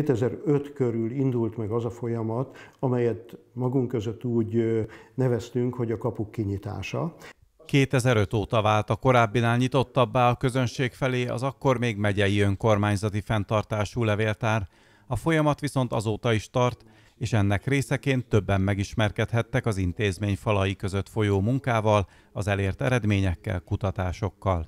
2005 körül indult meg az a folyamat, amelyet magunk között úgy neveztünk, hogy a kapuk kinyitása. 2005 óta vált a korábbinál nyitottabbá a közönség felé az akkor még megyei önkormányzati fenntartású levéltár, a folyamat viszont azóta is tart, és ennek részeként többen megismerkedhettek az intézmény falai között folyó munkával, az elért eredményekkel, kutatásokkal.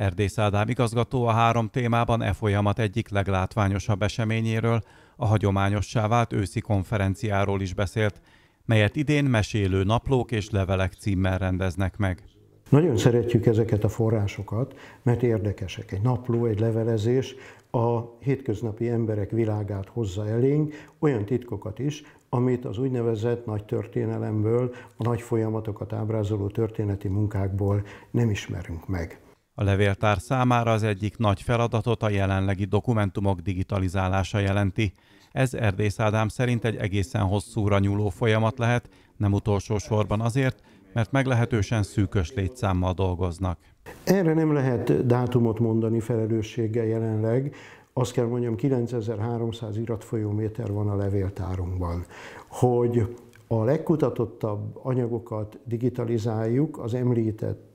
Erdész Ádám igazgató a három témában e folyamat egyik leglátványosabb eseményéről, a hagyományossá vált őszi konferenciáról is beszélt, melyet idén mesélő naplók és levelek címmel rendeznek meg. Nagyon szeretjük ezeket a forrásokat, mert érdekesek. Egy napló, egy levelezés a hétköznapi emberek világát hozza elénk, olyan titkokat is, amit az úgynevezett nagy történelemből, a nagy folyamatokat ábrázoló történeti munkákból nem ismerünk meg. A levéltár számára az egyik nagy feladatot a jelenlegi dokumentumok digitalizálása jelenti. Ez Erdész Ádám szerint egy egészen hosszúra nyúló folyamat lehet, nem utolsó sorban azért, mert meglehetősen szűkös létszámmal dolgoznak. Erre nem lehet dátumot mondani felelősséggel jelenleg. Azt kell mondjam, 9300 iratfolyóméter van a levéltárunkban. Hogy a legkutatottabb anyagokat digitalizáljuk, az említett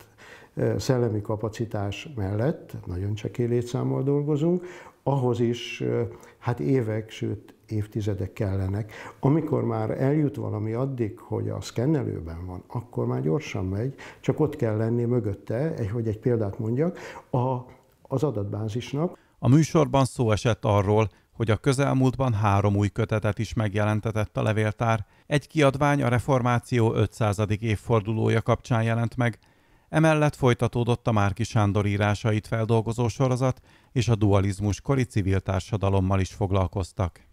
szellemi kapacitás mellett, nagyon csekély létszámmal dolgozunk, ahhoz is hát évek, sőt évtizedek kellenek. Amikor már eljut valami addig, hogy a szkennelőben van, akkor már gyorsan megy, csak ott kell lenni mögötte, egy, hogy egy példát mondjak, a, az adatbázisnak. A műsorban szó esett arról, hogy a közelmúltban három új kötetet is megjelentetett a levéltár. Egy kiadvány a reformáció 500. évfordulója kapcsán jelent meg, Emellett folytatódott a Márki Sándor írásait feldolgozó sorozat, és a dualizmus kori civil társadalommal is foglalkoztak.